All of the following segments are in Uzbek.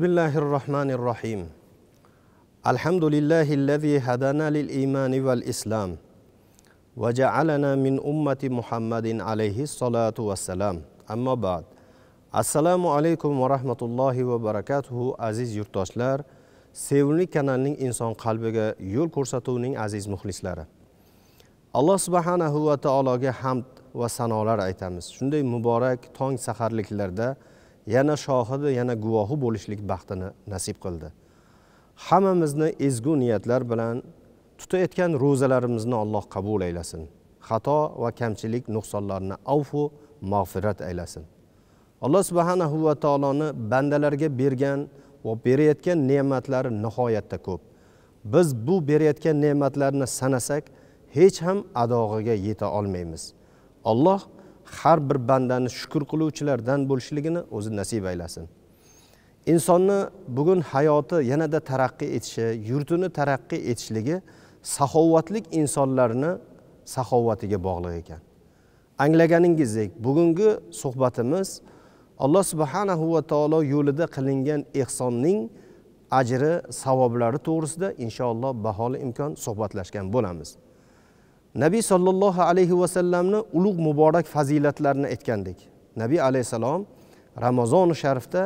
بسم الله الرحمن الرحيم الحمد لله الذي هدانا للإيمان والإسلام وجعلنا من أمة محمد عليه الصلاة والسلام أما بعد assalomu alaykum va rahmatullohi va barakatuhu aziz yurtdoshlar sevimli kanalning inson qalbiga yo'l ko'rsatuvning aziz muxlislari alloh subhanahu va taologa hamd va sanolar aytamiz shunday muborak tong saharliklarda yana shohidi yana guvohi bo'lishlik baxtini nasib qildi hammamizni ezgu niyatlar bilan tutayotgan ro'zalarimizni alloh qabul aylasin xato va kamchilik nuqsonlarni avfu mag'firat aylasin alloh subhanahu va taoloni bandalarga bergan va berayotgan ne'matlari nihoyatda ko'p biz bu berayotgan ne'matlarni sanasak hech ham adog'iga yeta olmaymiz alloh har bir bandani shukur qiluvchilardan bo'lishligini o'zi nasib aylasin insonni bugun hayoti yanada taraqqiy etishi yurtini taraqqiy etishligi saxovatlik insonlarni saxovatiga bog'liq ekan anglaganingizdek bugungi suhbatimiz alloh subhanahu va taolo yo'lida qilingan ehsonning ajri savoblari to'g'risida inshaalloh baholi imkon suhbatlashgan bo'lamiz nabiy sollallohu alayhi vasallamni ulug' muborak fazilatlarini aytgandik nabiy alayhissalom ramazoni sharifda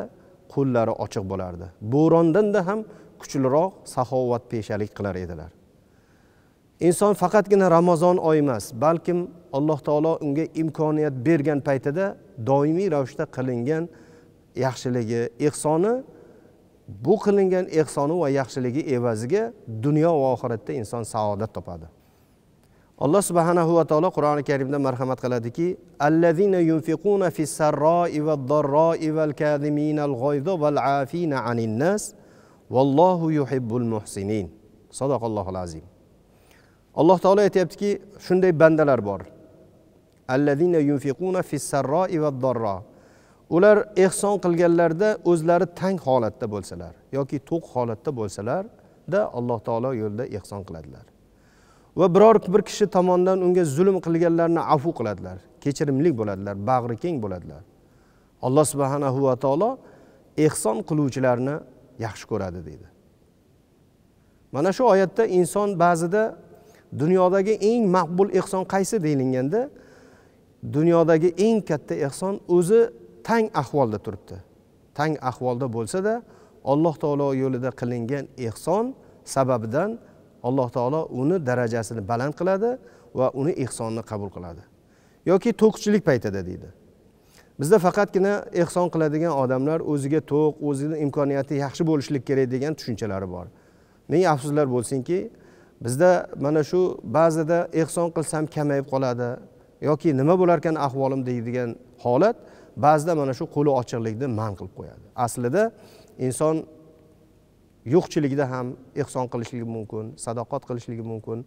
qo'llari ochiq bo'lardi bo'rondan da ham kuchliroq saxovat peshalik qilar edilar inson faqatgina ramazon oyi emas balkim alloh taolo unga imkoniyat bergan paytida doimiy ravishda qilingan yaxshiligi ehsoni bu qilingan ehsoni va yaxshiligi evaziga dunyo va oxiratda inson saodat topadi الله سبحانه وتعالى قرآن الكريم ده مرحمة قلدك الذين ينفقون في السراء والضراء والكاذمين الغيظ والعافين عن الناس والله يحب المحسنين صدق الله العظيم الله تعالى يتبتك شن دي بندلر بار الذين ينفقون في السراء والضراء ular ehson qilganlarida o'zlari tang holatda bo'lsalar yoki to'q holatda bo'lsalarda alloh taolo yo'lida ehson qiladilar va biror bir kishi tomonidan unga zulm qilganlarni afu qiladilar kechirimli bo'ladilar bag'ri keng bo'ladilar alloh subhanahu va taolo ehson qiluvchilarni yaxshi ko'radi deydi mana shu oyatda inson ba'zida dunyodagi eng maqbul ehson qaysi deyilganda dunyodagi eng katta ehson o'zi tang ahvolda turibdi tang ahvolda bo'lsa-da Alloh taolo yo'lida qilingan ehson sababidan alloh taolo uni darajasini baland qiladi va uni ehsonni qabul qiladi yoki to'qchilik paytida deydi bizda faqatgina ehson qiladigan odamlar o'ziga to'q o'zini imkoniyati yaxshi bo'lishlik kerak degan tushunchalari bor ming afsuslar bo'lsinki bizda mana shu ba'zida ehson qilsam kamayib qoladi yoki nima bo'larkan ahvolim deydigan holat ba'zida mana shu qo'li ochiqlikni man qilib qo'yadi aslida inson yo'qchilikda ham ehson qilishligi mumkin sadoqat qilishligi mumkin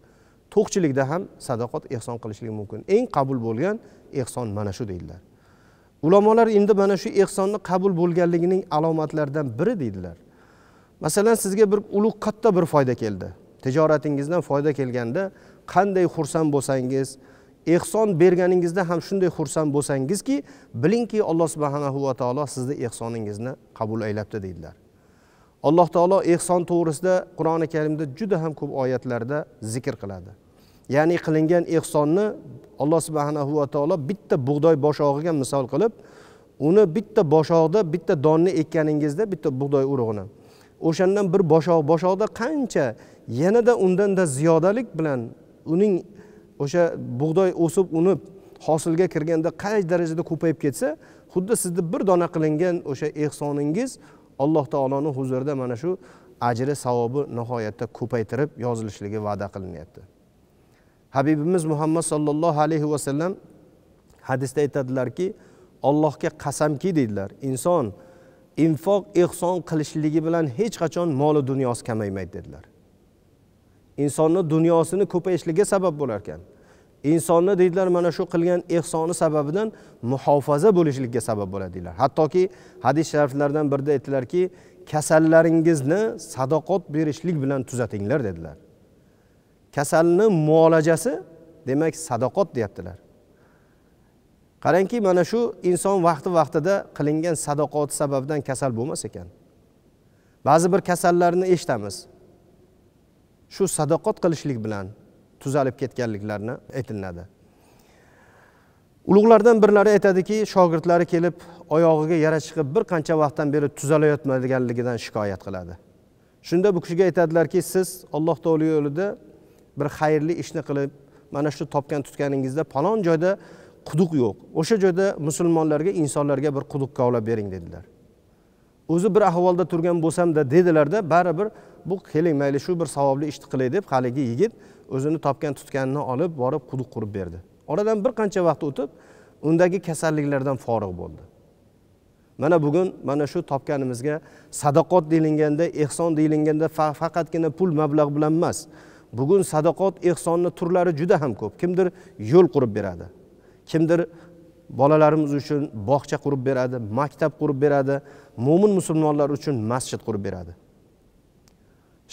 to'qchilikda ham sadoqat ehson qilishligi mumkin eng qabul bo'lgan ehson mana shu deydilar ulamolar endi mana shu ehsonni qabul bo'lganligining alomatlaridan biri deydilar masalan sizga bir ulug' katta bir foyda keldi tijoratingizdan foyda kelganda qanday xursand bo'lsangiz ehson berganingizda ham shunday xursand bo'lsangizki bilingki alloh subhanahu va taolo sizni ehsoningizni qabul aylabdi deydilar alloh taolo ehson to'g'risida qur'oni karimda juda ham ko'p oyatlarda zikr qiladi ya'ni qilingan ehsonni alloh subhanahu va taolo bitta bug'doy boshog'iga misol qilib uni bitta boshog'da bitta donni ekkaningizda bitta bug'doy urug'ini o'shandan bir boshoq boshoqda qancha yanada undanda ziyodalik bilan uning o'sha bug'doy o'sib unib hosilga kirganda qay darajada ko'payib ketsa xuddi sizni bir dona qilingan o'sha ehsoningiz alloh taoloni huzurida mana shu ajri savobi nihoyatda ko'paytirib yozilishligi va'da qilinyapti habibimiz muhammad sollallohu alayhi vasallam hadisda aytadilarki ollohga qasamki deydilar inson infoq ehson qilishligi bilan hech qachon moli dunyosi kamaymaydi dedilar insonni dunyosini ko'payishligi sabab bo'larkan insonni deydilar mana shu qilgan ehsoni sababidan muhofaza bo'lishlikka sabab bo'ladi deydilar hattoki hadis shariflardan birida aytdilarki kasallaringizni sadoqat berishlik bilan tuzatinglar dedilar kasalni muolajasi demak sadoqat deyaptilar qarangki mana shu inson vaqti vaqtida qilingan sadoqati sababidan kasal bo'lmas ekan ba'zi bir kasallarni eshitamiz shu sadoqat qilishlik bilan tuzalib ketganliklarini aytilinadi ulug'lardan birlari aytadiki shogirdlari kelib oyog'iga yara chiqib bir qancha vaqtdan beri tuzalayotmaganligidan shikoyat qiladi shunda bu kishiga aytadilarki siz alloh taolo yo'lida bir xayrli ishni qilib mana shu topgan tutganingizda palon joyda quduq yo'q o'sha joyda musulmonlarga insonlarga bir quduq kovlab bering dedilar o'zi bir ahvolda turgan bo'lsamda dedilarda baribir bu keling mayli shu bir savobli ishni qilay deb haligi yigit o'zini topgan tutganini olib borib quduq qurib berdi oradan bir qancha vaqt o'tib undagi kasalliklardan forig' bo'ldi mana bugun mana shu topganimizga sadaqot deyilganda ehson deyilganda faqatgina pul mablag' bilan emas bugun sadaqot ehsonni turlari juda ham ko'p kimdir yo'l qurib beradi kimdir bolalarimiz uchun bog'cha qurib beradi maktab qurib beradi mo'min musulmonlar uchun masjid qurib beradi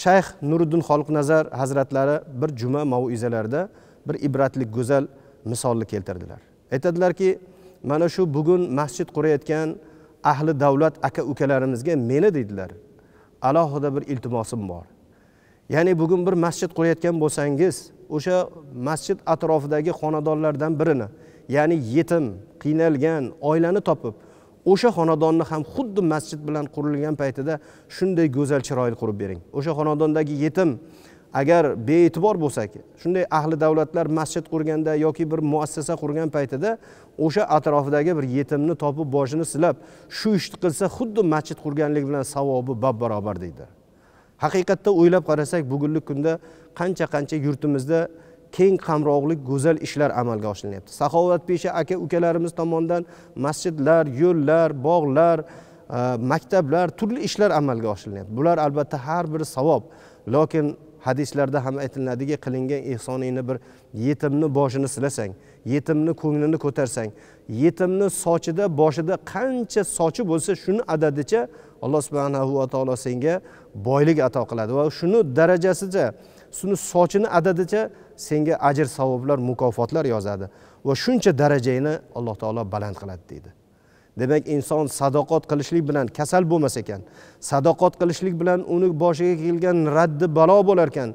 shayx nuriddin xoliqnazar hazratlari bir juma mauizalarida bir ibratli go'zal misolni keltirdilar aytadilarki mana shu bugun masjid qurayotgan ahli davlat aka ukalarimizga meni deydilar alohida bir iltimosim bor ya'ni bugun bir masjid qurayotgan bo'lsangiz o'sha masjid atrofidagi xonadonlardan birini ya'ni yetim qiynalgan oilani topib o'sha xonadonni ham xuddi masjid bilan qurilgan paytida shunday go'zal chiroyli qurib bering o'sha xonadondagi yetim agar bee'tibor bo'lsak shunday ahli davlatlar masjid qurganda yoki bir muassasa qurgan paytida o'sha atrofidagi bir yetimni topib boshini silab shu ishni qilsa xuddi masjid qurganlik bilan savobi bab barobar deydi haqiqatda o'ylab qarasak bugungi kunda qancha qancha yurtimizda keng qamrovli go'zal ishlar amalga oshirilyapti saxovatpesha aka ukalarimiz tomonidan masjidlar yo'llar bog'lar e, maktablar turli ishlar amalga oshirilyapti bular albatta har biri savob lokin hadislarda ham aytiladiki qilingan ehsoningni bir yetimni boshini silasang yetimni ko'nglini ko'tarsang yetimni sochida boshida qancha sochi bo'lsa shuni adadicha alloh subhanahu va taolo senga boylik ato qiladi va shuni darajasicha suni sochini adadicha senga ajr savoblar mukofotlar yozadi va shuncha darajangni alloh taolo baland qiladi deydi demak inson sadoqat qilishlik bilan kasal bo'lmas ekan sadoqat qilishlik bilan uni boshiga kelgan raddi balo bo'lar ekan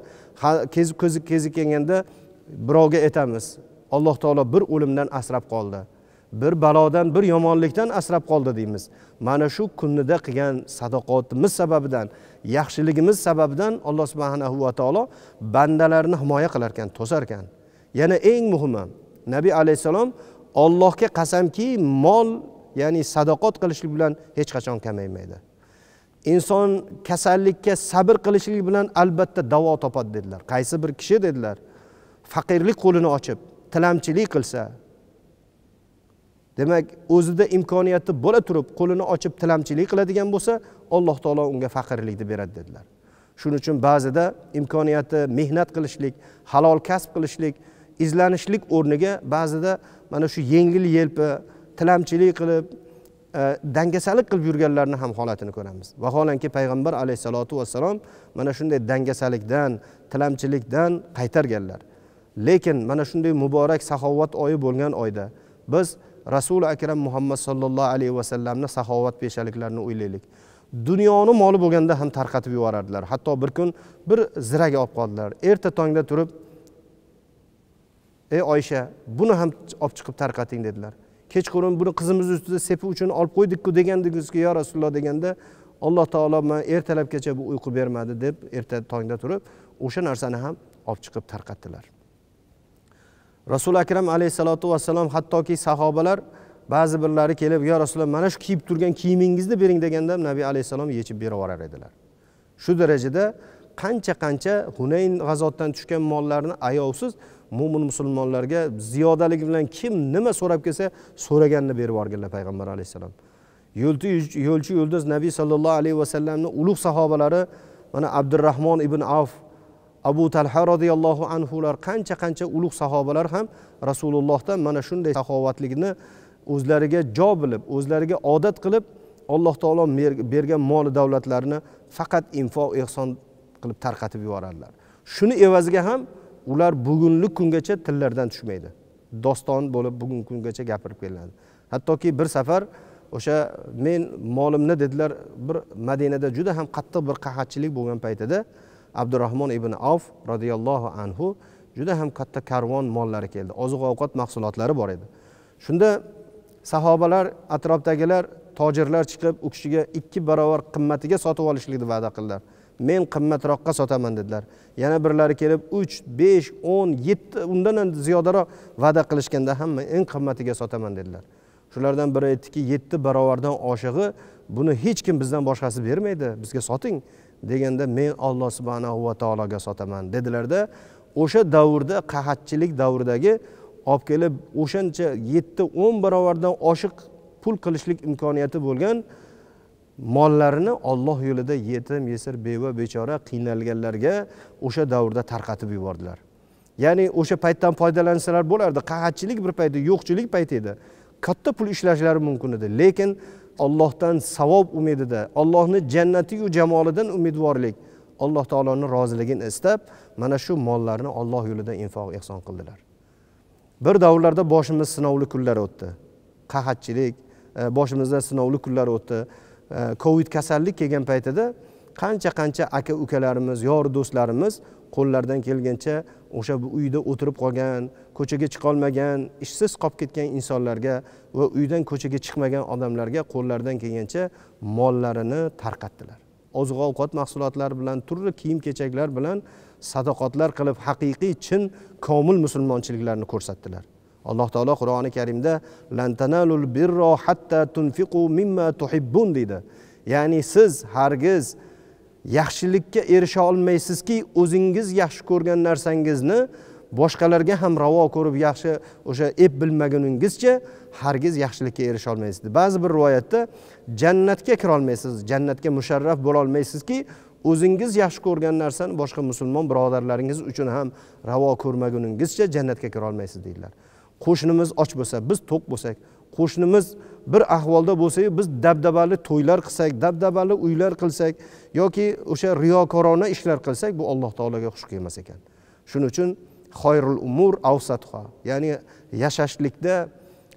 ko'zi kezi kelganda birovga aytamiz alloh taolo bir o'limdan asrab qoldi bir balodan bir yomonlikdan asrab qoldi deymiz mana shu kunida qilgan sadoqatimiz sababidan yaxshiligimiz sababidan alloh subhanahu va taolo bandalarni himoya qilar ekan to'sar ekan yana eng muhimi nabiy alayhissalom ollohga qasamki mol ya'ni sadoqat qilishlik bilan hech qachon kamaymaydi inson kasallikka sabr qilishlik bilan albatta davo topadi dedilar qaysi bir kishi dedilar faqirlik qo'lini ochib tilamchilik qilsa demak o'zida imkoniyati bo'la turib qo'lini ochib tilamchilik qiladigan bo'lsa alloh taolo unga faqirlikni beradi dedilar shuning uchun ba'zida imkoniyati mehnat qilishlik halol kasb qilishlik izlanishlik o'rniga ba'zida mana shu yengil yelpi tilamchilik qilib e, dangasalik qilib yurganlarni ham holatini ko'ramiz vaholanki payg'ambar alayhissalotu vassalom mana shunday dangasalikdan tilamchilikdan qaytarganlar lekin mana shunday muborak saxovat oyi bo'lgan oyda biz rasuli akram muhammad sollallohu alayhi vasallamni saxovat peshaliklarini o'ylaylik dunyoni moli bo'lganda ham tarqatib yuborardilar hatto bir kun bir ziraga olib qoldilar erta tongda turib ey oysha buni ham olib chiqib tarqating dedilar kechqurun buni qizimiz ustida sepi uchun olib qo'ydikku degandingizku yo rasululloh deganda alloh taolo man ertalabgacha bu uyqu bermadi deb erta tongda turib o'sha narsani ham olib chiqib tarqatdilar rasuli akram alayhissalotu vassalom hattoki sahobalar ba'zi birlari kelib yo rasululloh mana shu kiyib turgan kiyimingizni bering deganda nabiy alayhissalom yechib berib yuborar edilar shu darajada qancha qancha hunayn g'azotdan tushgan mollarni ayovsiz mo'min musulmonlarga ziyodaligi bilan kim nima so'rab kelsa so'raganini berib yuborganlar payg'ambar alayhissalom yo'lchi yo'lchi yulduz nabiy sollallohu alayhi vasallamni ulug' sahobalari mana abdurahmon ibn avf abu talha roziyallohu anhular qancha qancha ulug' sahobalar ham rasulullohdan mana shunday saxovatlikni o'zlariga jo bilib o'zlariga odat qilib alloh taolo bergan mol davlatlarini faqat info ehson qilib tarqatib yuboradilar shuni evaziga ham ular bugungi kungacha tillardan tushmaydi doston bo'lib bugungi kungacha gapirib kelinadi hattoki bir safar o'sha men molimni dedilar bir madinada juda ham qattiq bir qahatchilik bo'lgan paytida abdurahmon ibn avf roziyallohu anhu juda ham katta karvon mollari keldi oziq ovqat mahsulotlari bor edi shunda sahobalar atrofdagilar tojirlar chiqib u kishiga ikki barobar qimmatiga sotib olishlikni va'da qildilar men qimmatroqqa sotaman dedilar yana birlari kelib uch besh o'n yetti undan ham ziyodaroq va'da qilishganda hamma eng qimmatiga sotaman dedilar shulardan biri aytdiki yetti barobardan oshig'i buni hech kim bizdan boshqasi bermaydi bizga soting deganda men olloh subhanahu va taologa sotaman dedilarda o'sha davrda qahatchilik davridagi olib kelib o'shancha yetti o'n barobardan oshiq pul qilishlik imkoniyati bo'lgan mollarini olloh yo'lida yetim yesir beva bechora qiynalganlarga o'sha davrda tarqatib yubordilar ya'ni o'sha paytdan foydalansalar bo'lardi qahatchilik bir payti yo'qchilik payti edi katta pul ishlashlari mumkin edi lekin allohdan savob umidida ollohni jannatiyu jamolidan umidvorlik alloh taoloni roziligini istab mana shu mollarni olloh yo'lida infoq ehson qildilar bir davrlarda boshimiz sinovli kunlar o'tdi qahatchilik e, boshimizda sinovli kunlar o'tdi e, covid kasallik kelgan paytida qancha qancha aka ukalarimiz yor do'stlarimiz qo'llaridan kelgancha o'sha uyda o'tirib qolgan ko'chaga chiqolmagan ishsiz qolib ketgan insonlarga va uydan ko'chaga chiqmagan odamlarga qo'llaridan kelgancha mollarini tarqatdilar oziq ovqat mahsulotlari bilan turli kiyim kechaklar bilan sadoqatlar qilib haqiqiy chin komil musulmonchiliklarni ko'rsatdilar alloh taolo qur'oni karimda lantanalul birro hatta tunfiqu mimma tuhibbun deydi ya'ni siz hargiz yaxshilikka erisha olmaysizki o'zingiz yaxshi ko'rgan narsangizni boshqalarga ham ravo ko'rib yaxshi o'sha ep bilmaguningizcha hargiz yaxshilikka erisha olmaysiz ba'zi bir rivoyatda jannatga kirolmaysiz jannatga musharraf bo'lolmaysizki o'zingiz yaxshi ko'rgan narsani boshqa musulmon birodarlaringiz uchun ham ravo ko'rmaguningizcha jannatga kirolmaysiz deydilar qo'shnimiz och bo'lsa biz to'q bo'lsak qo'shnimiz bir ahvolda bo'lsayu biz dabdabali to'ylar qilsak dabdabali uylar qilsak yoki o'sha riyokorona ishlar qilsak bu alloh taologa xush kelmas ekan shuning uchun xoyrul umur avsatha ya'ni yashashlikda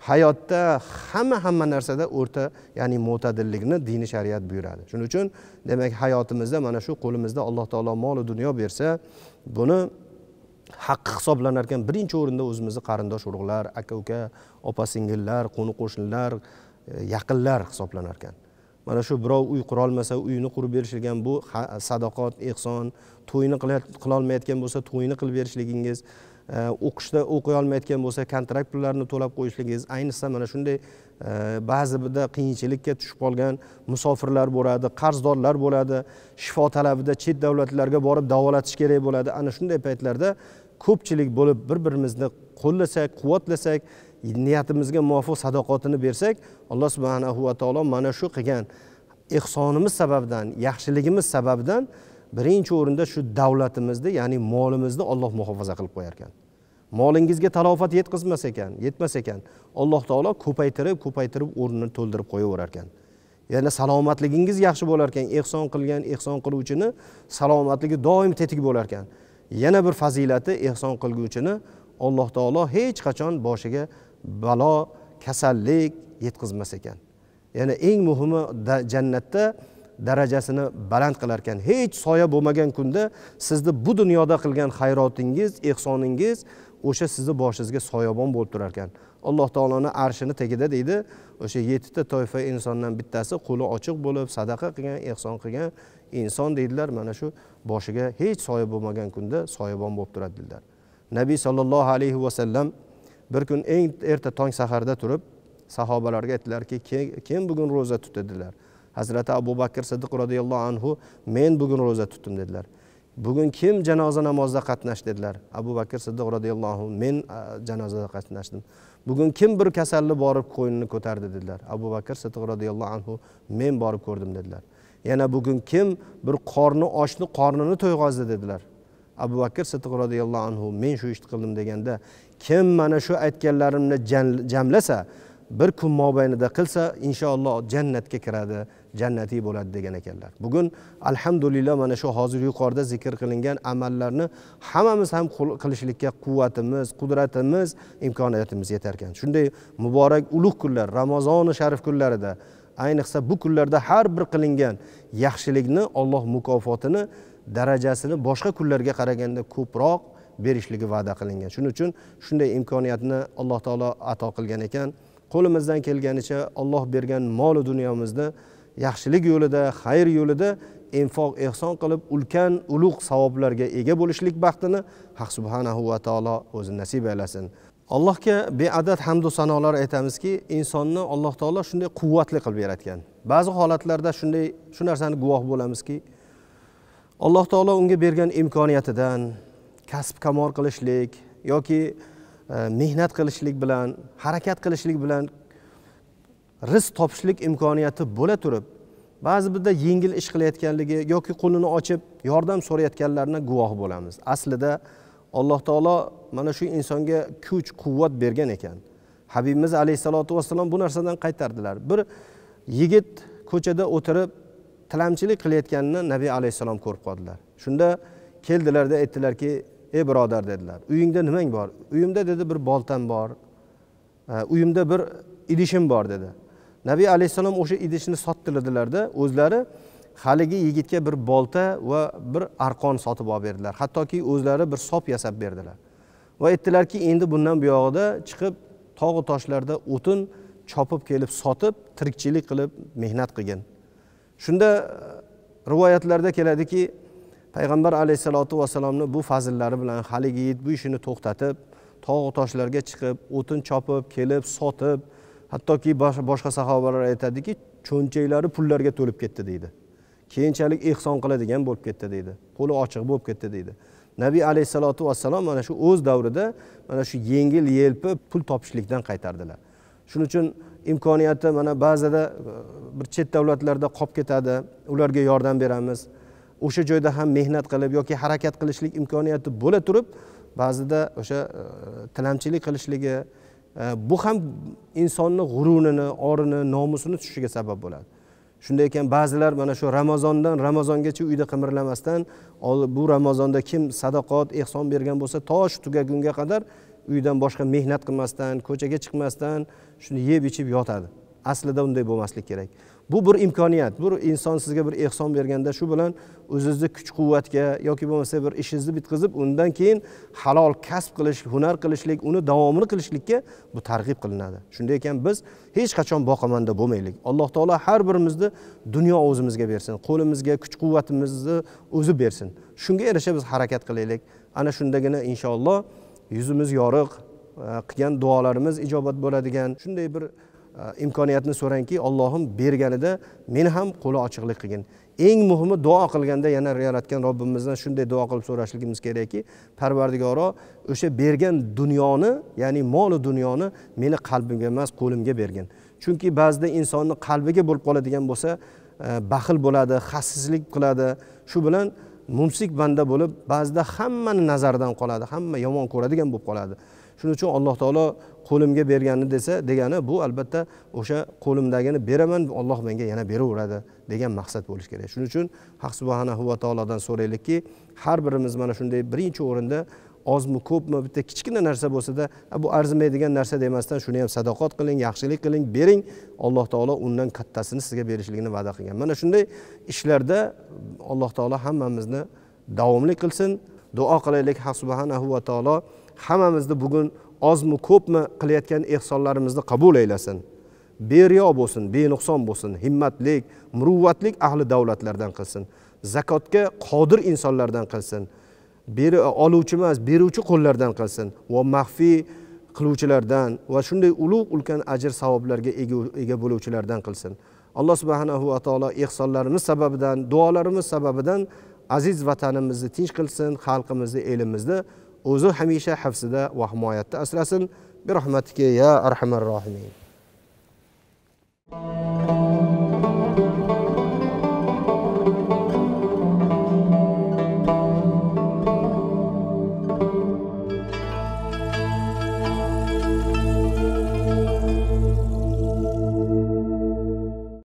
hayotda hamma hamma narsada o'rta ya'ni mo'tadillikni dini shariat buyuradi shuning uchun demak hayotimizda mana shu qo'limizda alloh taolo molu dunyo bersa buni haqqi hisoblanar ekan birinchi o'rinda o'zimizni qarindosh urug'lar aka uka opa singillar qo'ni qo'shnilar e, yaqinlar hisoblanar ekan mana shu birov uy qurolmasa uyini qurib berishilgan bu sadoqat ehson to'yni qilolmayotgan bo'lsa to'yni qilib berishligingiz e, o'qishda o'qiy olmayotgan bo'lsa kontrakt pullarini to'lab qo'yishligingiz ayniqsa mana shunday e, ba'zi birda qiyinchilikka tushib qolgan musofirlar bo'ladi qarzdorlar bo'ladi shifo talabida chet davlatlarga borib davolatish kerak bo'ladi ana shunday paytlarda ko'pchilik bo'lib bir birimizni qo'llasak quvvatlasak niyatimizga muvofiq sadoqatini bersak alloh subhanahu va taolo mana shu qilgan ehsonimiz sababidan yaxshiligimiz sababidan birinchi o'rinda shu davlatimizni ya'ni molimizni olloh muhofaza qilib qo'yar ekan molingizga talofat yetkazmas ekan yetmas ekan alloh taolo ko'paytirib ko'paytirib o'rnini to'ldirib qo'yaverar ekan yana salomatligingiz yaxshi bo'lar ekan ehson qilgan ehson qiluvchini salomatligi doim tetik bo'lar ekan yana bir fazilati ehson qilguvchini alloh taolo hech qachon boshiga balo kasallik yetkazmas ekan ya'ni eng muhimi jannatda darajasini baland qilar ekan hech soya bo'lmagan kunda sizni bu dunyoda qilgan hayrotingiz ehsoningiz o'sha sizni boshingizga soyabon bo'lib turar ekan alloh taoloni arshini tagida deydi o'sha yettita toifa insondan bittasi qo'li ochiq bo'lib sadaqa qilgan ehson qilgan inson deydilar mana shu boshiga hech soya bo'lmagan kunda soyabon bo'lib turadi dedilar nabiy sollallohu alayhi vasallam bir kun eng erta tong saharda turib sahobalarga aytdilarki kim bugun ro'za tutadilar hazrati abu bakr siddiq roziyallohu anhu men bugun ro'za tutdim dedilar bugun kim janoza namozida qatnashdi dedilar abu bakr siddiq roziyallohu anhu men janozada qatnashdim bugun kim bir kasalni borib qo'ynini ko'tardi dedilar abu bakr siddiq roziyallohu anhu men borib ko'rdim dedilar yana bugun kim bir qorni ochni qornini to'yg'azdi dedilar abu bakr siddiq roziyallohu anhu men shu ishni qildim deganda kim mana shu aytganlarimni jamlasa bir kun mobaynida qilsa inshaalloh jannatga kiradi jannatiy bo'ladi degan ekanlar bugun alhamdulillah mana shu hozir yuqorida zikr qilingan amallarni hammamiz ham qilishlikka quvvatimiz qudratimiz imkoniyatimiz yetarkan shunday muborak ulug' kunlar ramazoni sharif kunlarida ayniqsa bu kunlarda har bir qilingan yaxshilikni olloh mukofotini darajasini boshqa kunlarga qaraganda ko'proq berishligi va'da qilingan shuning uchun shunday imkoniyatni alloh taolo ato qilgan ekan qo'limizdan kelganicha olloh bergan molu dunyomizni yaxshilik yo'lida xayr yo'lida infoq ehson qilib ulkan ulug' savoblarga ega bo'lishlik baxtini haq subhanahu va taolo o'zi nasib aylasin allohga beadad hamdu sanolar aytamizki insonni alloh taolo shunday quvvatli qilib yaratgan ba'zi holatlarda shunday shu narsani guvoh bo'lamizki alloh taolo unga bergan imkoniyatidan kasb kamor qilishlik yoki e, mehnat qilishlik bilan harakat qilishlik bilan rizq topishlik imkoniyati bo'la turib ba'zi birda yengil ish qilayotganligi yoki qo'lini ochib yordam so'rayotganlarni guvoh bo'lamiz aslida alloh taolo mana shu insonga kuch quvvat bergan ekan habibimiz alayhissalotu vassalom bu narsadan qaytardilar bir yigit ko'chada o'tirib tilamchilik qilayotganini nabiy alayhissalom ko'rib qoldilar shunda keldilarda aytdilarki ey birodar dedilar uyingda nimang bor uyimda dedi bir boltam bor uyimda bir idishim bor dedi nabiy alayhissalom o'sha idishni dedilarda o'zlari haligi yigitga bir bolta va bir arqon sotib olib berdilar hattoki o'zlari bir sop yasab berdilar va aytdilarki endi bundan buyog'ida chiqib tog'u toshlarda o'tin chopib kelib sotib tirikchilik qilib mehnat qilgin shunda e, rivoyatlarda keladiki payg'ambar alayhissalotu vassalomni bu fazillari bilan haligi yigit bu ishini to'xtatib tog'u toshlarga chiqib o'tin chopib kelib sotib hattoki boshqa sahobalar aytadiki cho'nchaklari pullarga to'lib ketdi deydi keyinchalik ehson qiladigan bo'lib ketdi deydi qo'li ochiq bo'lib ketdi deydi nabiy alayhissalotu vassalom mana shu o'z davrida mana shu yengil yelpi pul topishlikdan qaytardilar shuning uchun imkoniyati mana ba'zida e, bir chet davlatlarda qolib ketadi ularga yordam beramiz o'sha joyda ham mehnat qilib yoki harakat qilishlik imkoniyati bo'la turib ba'zida o'sha e, tilamchilik qilishligi e, bu ham insonni g'ururini orini nomusini tushishiga sabab bo'ladi shunday ekan ba'zilar mana shu ramazondan ramazongacha uyda qimirlamasdan bu ramazonda kim sadoqat ehson bergan bo'lsa to shu tugagunga qadar uydan boshqa mehnat qilmasdan ko'chaga chiqmasdan shuni yeb ichib yotadi aslida unday bo'lmasligi kerak bu bir imkoniyat bir inson sizga bir ehson berganda shu bilan o'zingizni kuch quvvatga yoki bo'lmasa bir ishingizni bitkazib undan keyin halol kasb qilish hunar qilishlik uni davomini qilishlikka bu targ'ib qilinadi shunday ekan biz hech qachon boqimanda bo'lmaylik alloh taolo har birimizni dunyo o'zimizga bersin qo'limizga kuch quvvatimizni o'zi bersin shunga yarasha biz harakat qilaylik ana shundagina inshaalloh yuzimiz yoriq e, qilgan duolarimiz ijobat bo'ladigan shunday bir Э, imkoniyatni so'rangki ollohim berganida meni ham qo'li ochiqlik qilgin eng muhimi duo qilganda yana yaratgan robbimizdan shunday duo qilib so'rashligimiz kerakki parvardigoro o'sha bergan dunyoni ya'ni molu dunyoni meni qalbimga emas qo'limga bergin chunki ba'zida insonni qalbiga bo'lib qoladigan bo'lsa e, baxil bo'ladi xassizlik qiladi shu bilan mumsik banda bo'lib ba'zida hammani nazardan qoladi hamma yomon ko'radigan bo'lib qoladi shuning uchun alloh taolo qo'limga berganini desa degani bu albatta o'sha qo'limdagini beraman olloh menga yana beraveradi degan maqsad bo'lishi kerak shuning uchun haq subhanahu va taolodan so'raylikki har birimiz mana shunday birinchi o'rinda ozmi ko'pmi bitta kichkina narsa bo'lsada bu arzimaydigan narsa demasdan shuni ham sadoqat qiling yaxshilik qiling bering alloh taolo undan kattasini sizga berishligini va'da qilgan mana shunday ishlarda alloh taolo hammamizni davomli qilsin duo qilaylik haq subhanahu va taolo hammamizni bugun ozmi ko'pmi qilayotgan ehsonlarimizni qabul aylasin beriyo bo'lsin benuqson bo'lsin himmatlik muruvvatlik ahli davlatlardan qilsin zakotga qodir insonlardan qilsin beri oluvchi emas beruvchi qo'llardan qilsin va maxfiy qiluvchilardan va shunday ulug' ulkan ajr savoblarga ega bo'luvchilardan qilsin alloh subhanahu va taolo ehsonlarimiz sababidan duolarimiz sababidan aziz vatanimizni tinch qilsin xalqimizni elimizni وزو حميشة حفصدة وحماية أسرسن برحمتك يا أرحم الراحمين.